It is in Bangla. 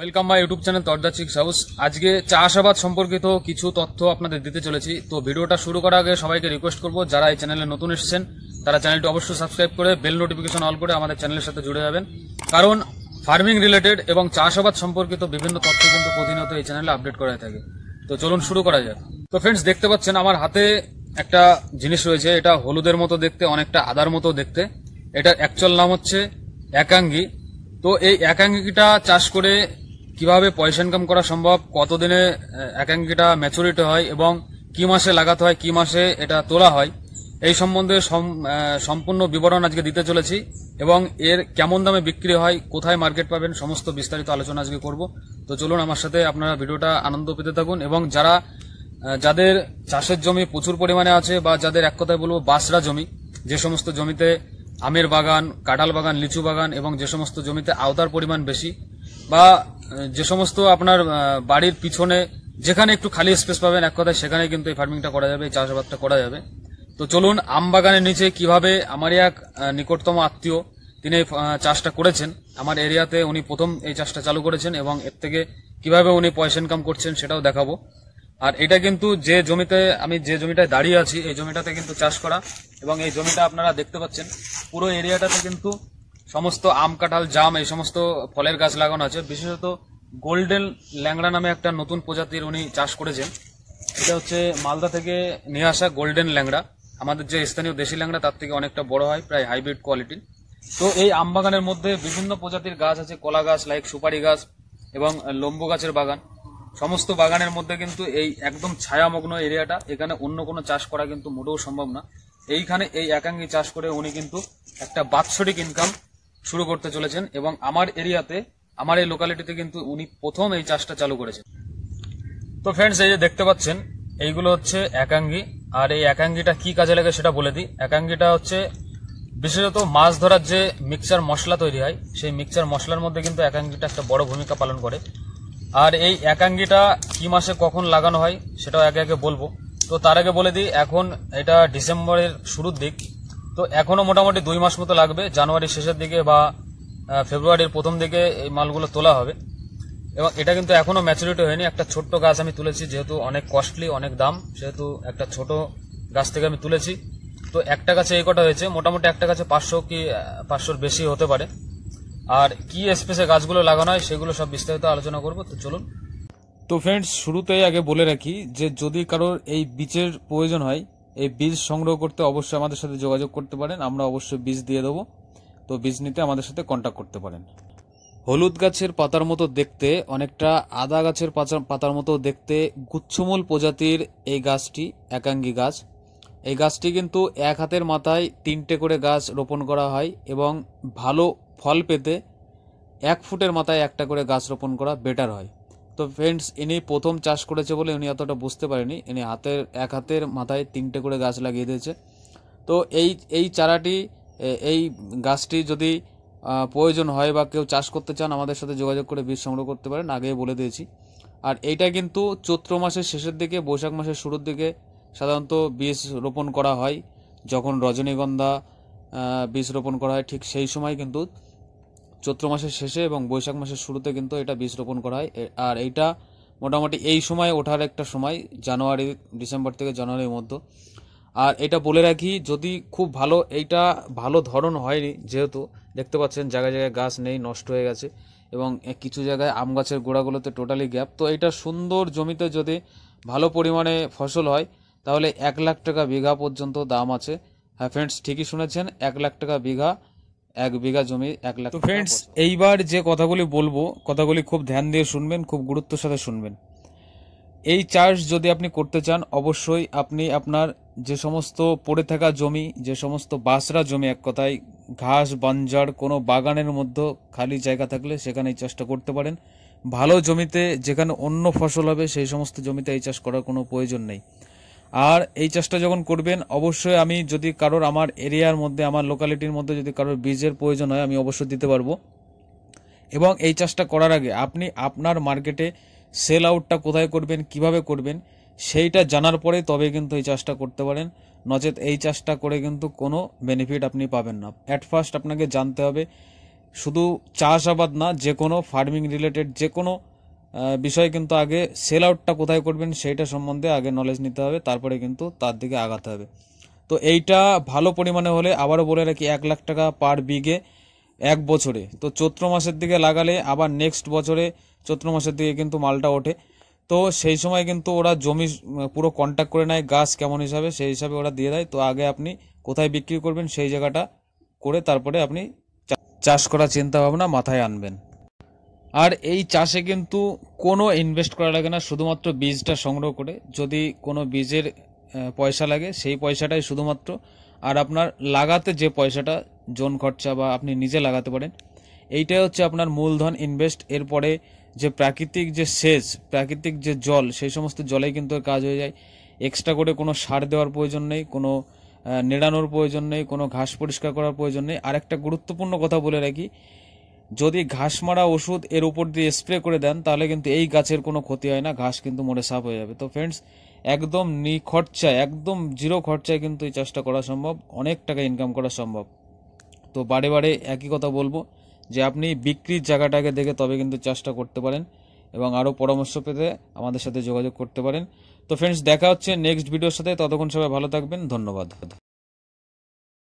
ওয়েলকাম বা ইউটিউব চ্যানেল তর্দা চিক্স হাউস আজকে চাষাবাদ সম্পর্কিত কিছু তথ্য আপনাদের দিতে চলেছি তো ভিডিওটা শুরু করার আগে সবাইকে রিকোয়েস্ট করব যারা এই চ্যানেলে নতুন এসেছেন তারা চ্যানেলটি অবশ্যই সাবস্ক্রাইব করে বেল নোটিফিকেশন অল করে আমাদের চ্যানেলের সাথে জুড়ে যাবেন কারণ ফার্মিং রিলেটেড এবং চাষাবাদ সম্পর্কিত বিভিন্ন তথ্য কিন্তু প্রতিনিয়ত এই চ্যানেলে আপডেট করা থাকে তো চলুন শুরু করা যাক তো ফ্রেন্ডস দেখতে পাচ্ছেন আমার হাতে একটা জিনিস রয়েছে এটা হলুদের মতো দেখতে অনেকটা আদার মতো দেখতে এটার অ্যাকচুয়াল নাম হচ্ছে একাঙ্গি তো এই একাঙ্গিটা চাষ করে কিভাবে পয়সা ইনকাম করা সম্ভব কতদিনে একাঙ্কিটা ম্যাচুরিটি হয় এবং কি মাসে লাগাতে হয় কি মাসে এটা তোলা হয় এই সম্বন্ধে সম্পূর্ণ বিবরণ আজকে দিতে চলেছি এবং এর কেমন দামে বিক্রি হয় কোথায় মার্কেট পাবেন সমস্ত বিস্তারিত আলোচনা আজকে করব তো চলুন আমার সাথে আপনারা ভিডিওটা আনন্দ পেতে থাকুন এবং যারা যাদের চাষের জমি প্রচুর পরিমাণে আছে বা যাদের এক কথায় বলবো বাসরা জমি যে সমস্ত জমিতে আমের বাগান কাঁঠাল বাগান লিচু বাগান এবং যে সমস্ত জমিতে আওতার পরিমাণ বেশি বা যে সমস্ত আপনার বাড়ির পিছনে যেখানে একটু খালি স্পেস পাবেন এক কথায় সেখানে কিন্তু এই ফার্মিংটা করা যাবে এই চাষাবাদটা করা যাবে তো চলুন আম বাগানের নিচে কিভাবে আমার এক নিকটতম আত্মীয় তিনি এই চাষটা করেছেন আমার এরিয়াতে উনি প্রথম এই চাষটা চালু করেছেন এবং এর থেকে কিভাবে উনি পয়সা ইনকাম করছেন সেটাও দেখাবো আর এটা কিন্তু যে জমিতে আমি যে জমিটায় দাঁড়িয়ে আছি এই জমিটাতে কিন্তু চাষ করা এবং এই জমিটা আপনারা দেখতে পাচ্ছেন পুরো এরিয়াটাতে কিন্তু সমস্ত আম কাঁঠাল জাম এই সমস্ত ফলের গাছ লাগানো আছে বিশেষত গোল্ডেন ল্যাংড়া নামে একটা নতুন প্রজাতির উনি চাষ করেছেন এটা হচ্ছে মালদা থেকে নিয়ে আসা গোল্ডেন ল্যাংড়া আমাদের যে স্থানীয় দেশি ল্যাংড়া তার থেকে অনেকটা বড় হয় প্রায় হাইব্রিড কোয়ালিটির তো এই আম বাগানের মধ্যে বিভিন্ন প্রজাতির গাছ আছে কলা গাছ লাইক সুপারি গাছ এবং লম্বু গাছের বাগান সমস্ত বাগানের মধ্যে কিন্তু এই একদম ছায়ামগ্ন এরিয়াটা এখানে অন্য কোনো চাষ করা কিন্তু মোটেও সম্ভব না এইখানে এই একাঙ্গি চাষ করে উনি কিন্তু একটা বাৎসরিক ইনকাম শুরু করতে চলেছেন এবং আমার এরিয়াতে আমার এই লোকালিটিতে কিন্তু উনি প্রথম এই চাষটা চালু করেছেন তো ফ্রেন্ডস এই যে দেখতে পাচ্ছেন এইগুলো হচ্ছে একাঙ্গি আর এই একাঙ্গিটা কি কাজে লাগে সেটা বলে দিই একাঙ্গিটা হচ্ছে বিশেষত মাছ ধরার যে মিক্সচার মশলা তৈরি হয় সেই মিক্সচার মশলার মধ্যে কিন্তু একাঙ্গিটা একটা বড় ভূমিকা পালন করে আর এই একাঙ্গিটা কি মাসে কখন লাগানো হয় সেটাও একে একে বলবো তো তার আগে বলে দিই এখন এটা ডিসেম্বরের শুরুর দিক তো এখনো মোটামুটি দুই মাস মতো লাগবে জানুয়ারির শেষের দিকে বা ফেব্রুয়ারির প্রথম দিকে এই মালগুলো তোলা হবে এবং এটা কিন্তু এখনো ম্যাচুরিটি হয়নি একটা ছোট্ট গাছ আমি তুলেছি যেহেতু অনেক কস্টলি অনেক দাম সেহেতু একটা ছোট গাছ থেকে আমি তুলেছি তো একটা গাছে এই কটা হয়েছে মোটামুটি একটা গাছে পাঁচশো কি পাঁচশোর বেশি হতে পারে আর কি স্পেসে গাছগুলো লাগানো হয় সেগুলো সব বিস্তারিত আলোচনা করব তো চলুন তো ফ্রেন্ডস শুরুতেই আগে বলে রাখি যে যদি কারোর এই বীচের প্রয়োজন হয় এই বীজ সংগ্রহ করতে অবশ্যই আমাদের সাথে যোগাযোগ করতে পারেন আমরা অবশ্যই বীজ দিয়ে দেবো তো বীজ নিতে আমাদের সাথে কন্ট্যাক্ট করতে পারেন হলুদ গাছের পাতার মতো দেখতে অনেকটা আদা গাছের পাতার মতো দেখতে গুচ্ছমূল প্রজাতির এই গাছটি একাঙ্গী গাছ এই গাছটি কিন্তু এক হাতের মাথায় তিনটে করে গাছ রোপণ করা হয় এবং ভালো ফল পেতে এক ফুটের মাথায় একটা করে গাছ রোপণ করা বেটার হয় তো ফ্রেন্ডস ইনি প্রথম চাষ করেছে বলে উনি অতটা বুঝতে পারেনি ইনি হাতের এক হাতের মাথায় তিনটে করে গাছ লাগিয়ে দিয়েছে তো এই এই চারাটি এই গাছটি যদি প্রয়োজন হয় বা কেউ চাষ করতে চান আমাদের সাথে যোগাযোগ করে বীজ সংগ্রহ করতে পারেন আগেই বলে দিয়েছি আর এইটা কিন্তু চৈত্র মাসের শেষের দিকে বৈশাখ মাসের শুরুর দিকে সাধারণত বীজ রোপণ করা হয় যখন রজনীগন্ধা বীজ রোপণ করা হয় ঠিক সেই সময় কিন্তু চৈত্র মাসের শেষে এবং বৈশাখ মাসের শুরুতে কিন্তু এটা বীজ রোপণ করা হয় আর এইটা মোটামুটি এই সময় ওঠার একটা সময় জানুয়ারি ডিসেম্বর থেকে জানুয়ারির মধ্যে আর এটা বলে রাখি যদি খুব ভালো এইটা ভালো ধরন হয়নি যেহেতু দেখতে পাচ্ছেন জায়গায় জায়গায় গাছ নেই নষ্ট হয়ে গেছে এবং কিছু জায়গায় আম গাছের গোড়াগুলোতে টোটালি গ্যাপ তো এটা সুন্দর জমিতে যদি ভালো পরিমাণে ফসল হয় তাহলে এক লাখ টাকা বিঘা পর্যন্ত দাম আছে হ্যাঁ ফ্রেন্ডস ঠিকই শুনেছেন এক লাখ টাকা বিঘা এক বিঘা জমি এক লাখ ফ্রেন্ডস এইবার যে কথাগুলি বলবো কথাগুলি খুব ধ্যান দিয়ে শুনবেন খুব গুরুত্বের সাথে শুনবেন এই চাষ যদি আপনি করতে চান অবশ্যই আপনি আপনার যে সমস্ত পড়ে থাকা জমি যে সমস্ত বাসরা জমি এক কথায় ঘাস বাঞ্জার কোনো বাগানের মধ্যে খালি জায়গা থাকলে সেখানে এই চাষটা করতে পারেন ভালো জমিতে যেখানে অন্য ফসল হবে সেই সমস্ত জমিতে এই চাষ করার কোনো প্রয়োজন নেই আর এই চাষটা যখন করবেন অবশ্যই আমি যদি কারোর আমার এরিয়ার মধ্যে আমার লোকালিটির মধ্যে যদি কারোর বীজের প্রয়োজন হয় আমি অবশ্যই দিতে পারবো এবং এই চাষটা করার আগে আপনি আপনার মার্কেটে সেল আউটটা কোথায় করবেন কিভাবে করবেন সেইটা জানার পরে তবে কিন্তু এই চাষটা করতে পারেন নচেত এই চাষটা করে কিন্তু কোনো বেনিফিট আপনি পাবেন না অ্যাট ফার্স্ট আপনাকে জানতে হবে শুধু চাষাবাদ না যে কোনো ফার্মিং রিলেটেড যে কোনো বিষয় কিন্তু আগে সেল আউটটা কোথায় করবেন সেইটা সম্বন্ধে আগে নলেজ নিতে হবে তারপরে কিন্তু তার দিকে আগাতে হবে তো এইটা ভালো পরিমাণে হলে আবারও বলে রাখি এক লাখ টাকা পার বিঘে এক বছরে তো চৈত্র মাসের দিকে লাগালে আবার নেক্সট বছরে চৈত্র মাসের দিকে কিন্তু মালটা ওঠে তো সেই সময় কিন্তু ওরা জমি পুরো কন্ট্যাক্ট করে নেয় গাছ কেমন হিসাবে সেই হিসাবে ওরা দিয়ে দেয় তো আগে আপনি কোথায় বিক্রি করবেন সেই জায়গাটা করে তারপরে আপনি চাষ করার চিন্তাভাবনা মাথায় আনবেন আর এই চাষে কিন্তু কোনো ইনভেস্ট করা লাগে না শুধুমাত্র বীজটা সংগ্রহ করে যদি কোনো বীজের পয়সা লাগে সেই পয়সাটাই শুধুমাত্র আর আপনার লাগাতে যে পয়সাটা জোন খরচা বা আপনি নিজে লাগাতে পারেন এইটাই হচ্ছে আপনার মূলধন ইনভেস্ট এরপরে যে প্রাকৃতিক যে সেচ প্রাকৃতিক যে জল সেই সমস্ত জলেই কিন্তু কাজ হয়ে যায় এক্সট্রা করে কোনো সার দেওয়ার প্রয়োজন নেই কোনো নেড়ানোর প্রয়োজন নেই কোনো ঘাস পরিষ্কার করার প্রয়োজন নেই আরেকটা গুরুত্বপূর্ণ কথা বলে রাখি যদি ঘাস মারা ওষুধ এর উপর দিয়ে স্প্রে করে দেন তাহলে কিন্তু এই গাছের কোনো ক্ষতি হয় না ঘাস কিন্তু মরে সাফ হয়ে যাবে তো ফ্রেন্ডস একদম নিখরচায় একদম জিরো খরচায় কিন্তু এই চাষটা করা সম্ভব অনেক টাকা ইনকাম করা সম্ভব তো বারে বারে একই কথা বলবো যে আপনি বিক্রির জায়গাটাকে দেখে তবে কিন্তু চাষটা করতে পারেন এবং আরও পরামর্শ পেতে আমাদের সাথে যোগাযোগ করতে পারেন তো ফ্রেন্ডস দেখা হচ্ছে নেক্সট ভিডিওর সাথে ততক্ষণ সবাই ভালো থাকবেন ধন্যবাদ